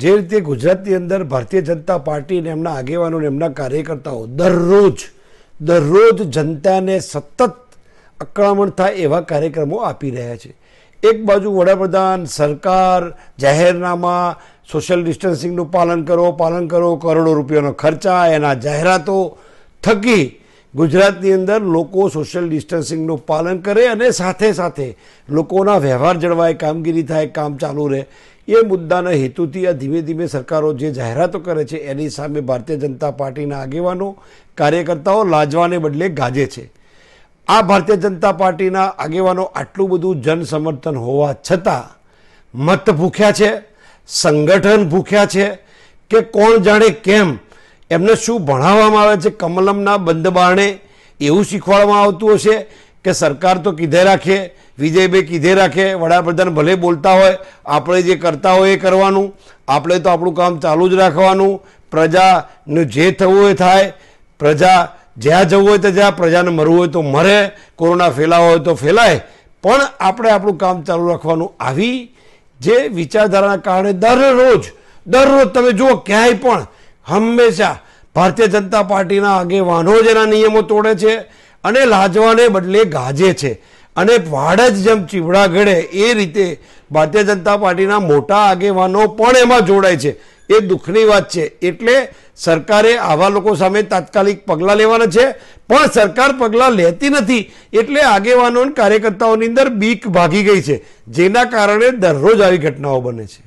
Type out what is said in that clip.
જે રીતે ગુજરાતની અંદર ભારતીય જનતા પાર્ટી અને એમના આગેવાનો અને એમના કાર્યકર્તાઓ દરરોજ દરરોજ જનતાને સતત અકળામણ થાય એવા કાર્યક્રમો આપી રહ્યા છે એક બાજુ વડાપ્રધાન સરકાર જાહેરનામા સોશિયલ ડિસ્ટન્સિંગનું પાલન કરો પાલન કરો કરોડો રૂપિયાનો ખર્ચા એના જાહેરાતો થકી ગુજરાતની અંદર લોકો સોશિયલ ડિસ્ટન્સિંગનું પાલન કરે અને સાથે સાથે લોકોના વ્યવહાર જળવાય કામગીરી થાય કામ ચાલુ રહે એ મુદ્દાના હેતુથી આ ધીમે ધીમે સરકારો જે જાહેરાતો કરે છે એની સામે ભારતીય જનતા પાર્ટીના આગેવાનો કાર્યકર્તાઓ લાજવાને બદલે ગાજે છે આ ભારતીય જનતા પાર્ટીના આગેવાનો આટલું બધું જનસમર્થન હોવા છતાં મત ભૂખ્યા છે સંગઠન ભૂખ્યા છે કે કોણ જાણે કેમ એમને શું ભણાવવામાં આવે છે કમલમના બંધ બારણે એવું શીખવાડવામાં આવતું હશે કે સરકાર તો કીધે રાખે વિજયભાઈ કીધે રાખે વડાપ્રધાન ભલે બોલતા હોય આપણે જે કરતા હોય એ કરવાનું આપણે તો આપણું કામ ચાલુ જ રાખવાનું પ્રજાનું જે થવું હોય થાય પ્રજા જ્યાં જવું હોય તો જ્યાં પ્રજાને મરવું હોય તો મરે કોરોના ફેલાવો હોય તો ફેલાય પણ આપણે આપણું કામ ચાલુ રાખવાનું આવી જે વિચારધારાના કારણે દરરોજ દરરોજ તમે જુઓ ક્યાંય પણ હંમેશા ભારતીય જનતા પાર્ટીના આગેવાનો જ એના નિયમો તોડે છે અને લાજવાને બદલે ગાજે છે અને વાડ જ જેમ ચીવડા ઘડે એ રીતે ભારતીય જનતા પાર્ટીના મોટા આગેવાનો પણ એમાં જોડાય છે એ દુઃખની વાત છે એટલે સરકારે આવા લોકો સામે તાત્કાલિક પગલાં લેવાના છે પણ સરકાર પગલાં લેતી નથી એટલે આગેવાનો કાર્યકર્તાઓની અંદર બીક ભાગી ગઈ છે જેના કારણે દરરોજ આવી ઘટનાઓ બને છે